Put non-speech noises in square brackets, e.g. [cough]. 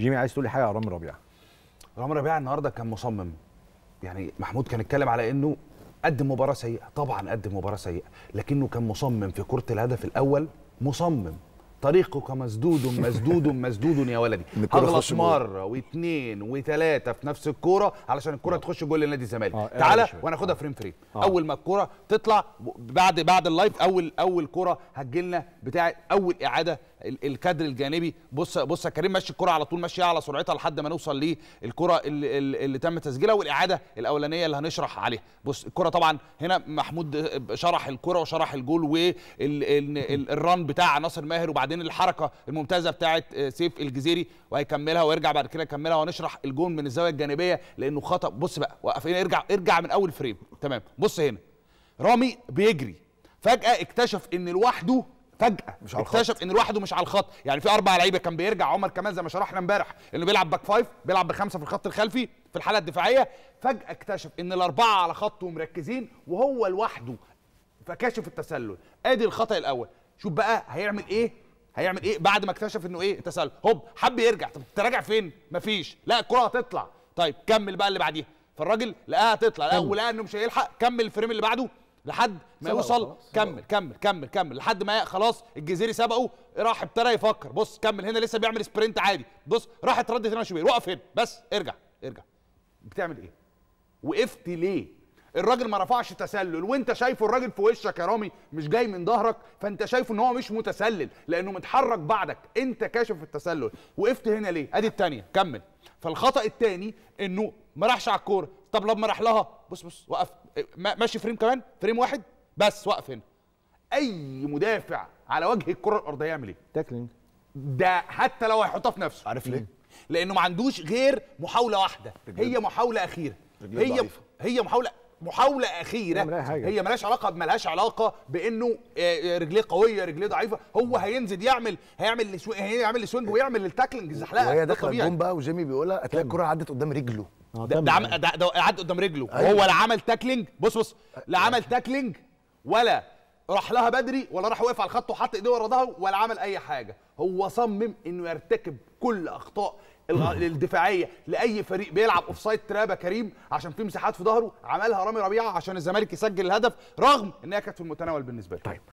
جيمي عايز تقول لي حاجه على رامي ربيعه رامي ربيعه النهارده كان مصمم يعني محمود كان اتكلم على انه قدم مباراه سيئه طبعا قدم مباراه سيئه لكنه كان مصمم في كره الهدف الاول مصمم طريقك مسدود مسدود مسدود يا ولدي هغلط [laughs] مره واثنين وثلاثه في نفس الكوره علشان الكوره آه. تخش جول لنادي الزمالك آه. تعالى وانا اخدها آه. فريم فريم آه. اول ما الكوره تطلع بعد بعد اللايف اول اول كوره هتجي لنا بتاع اول اعاده الكادر الجانبي بص بص يا كريم ماشي الكره على طول ماشيه على سرعتها لحد ما نوصل للكوره اللي, اللي تم تسجيلها والاعاده الاولانيه اللي هنشرح عليها بص الكره طبعا هنا محمود شرح الكره وشرح الجول والران بتاع ناصر ماهر وبعد وبعدين الحركه الممتازه بتاعه آه، سيف الجزيري وهيكملها ويرجع بعد كده يكملها ونشرح الجون من الزاويه الجانبيه لانه خطا بص بقى وقف هنا ارجع ارجع من اول فريم تمام بص هنا رامي بيجري فجاه اكتشف ان لوحده فجاه مش على الخط. اكتشف ان لوحده مش على الخط يعني في اربع لعيبه كان بيرجع عمر كمان زي ما شرحنا امبارح انه بيلعب باك فايف بيلعب بخمسه في الخط الخلفي في الحاله الدفاعيه فجاه اكتشف ان الاربعه على خطه مركزين وهو لوحده فكاشف التسلل ادي الخطا الاول شوف بقى هيعمل ايه هيعمل ايه بعد ما اكتشف انه ايه تسلل هوب حب يرجع طب تراجع فين مفيش لا الكره هتطلع طيب كمل بقى اللي بعديها فالراجل لقاها تطلع لا ولقى انه مش هيلحق كمل الفريم اللي بعده لحد ما يوصل كمل كمل كمل كمل لحد ما خلاص الجزيري سبقه راح ابتدى يفكر بص كمل هنا لسه بيعمل سبرنت عادي بص راح اتردد هنا شوبير وقف هنا بس ارجع ارجع بتعمل ايه وقفت ليه الراجل ما رفعش تسلل وانت شايفه الراجل في وشك يا رامي مش جاي من ظهرك فانت شايفه ان هو مش متسلل لانه متحرك بعدك انت كاشف التسلل وقفت هنا ليه ادي الثانيه كمل فالخطا الثاني انه ما راحش على الكوره طب لما راح لها بص بص وقف ماشي فريم كمان فريم واحد بس وقف هنا اي مدافع على وجه الكره الارضيه يعمل ايه تاكلينج ده حتى لو هيحطها في نفسه عارف ليه لانه ما عندوش غير محاوله واحده هي محاوله اخيره هي ضعيفة. هي محاوله محاوله اخيره هي ملهاش علاقه ملهاش علاقه بانه آه، آه، رجليه قويه رجليه ضعيفه هو هينزل يعمل هيعمل هيعمل سوينج ويعمل التاكلنج الزحلقه وهي داخله الجون بقى وجيمي بيقولها هتلاقي الكره عدت قدام رجله اه، ده, ده, ده, ده قدام رجله أيوة. وهو لا عمل تاكلينج بص بص لا أيوة. عمل تاكلينج ولا راح لها بدري ولا راح وقف على الخط وحط ايديه ورا ظهره ولا عمل اي حاجه هو صمم انه يرتكب كل اخطاء الدفاعيه لاي فريق بيلعب اوف سايد ترابه كريم عشان في مساحات في ظهره عملها رامي ربيعه عشان الزمالك يسجل الهدف رغم انها كانت في المتناول بالنسبه له طيب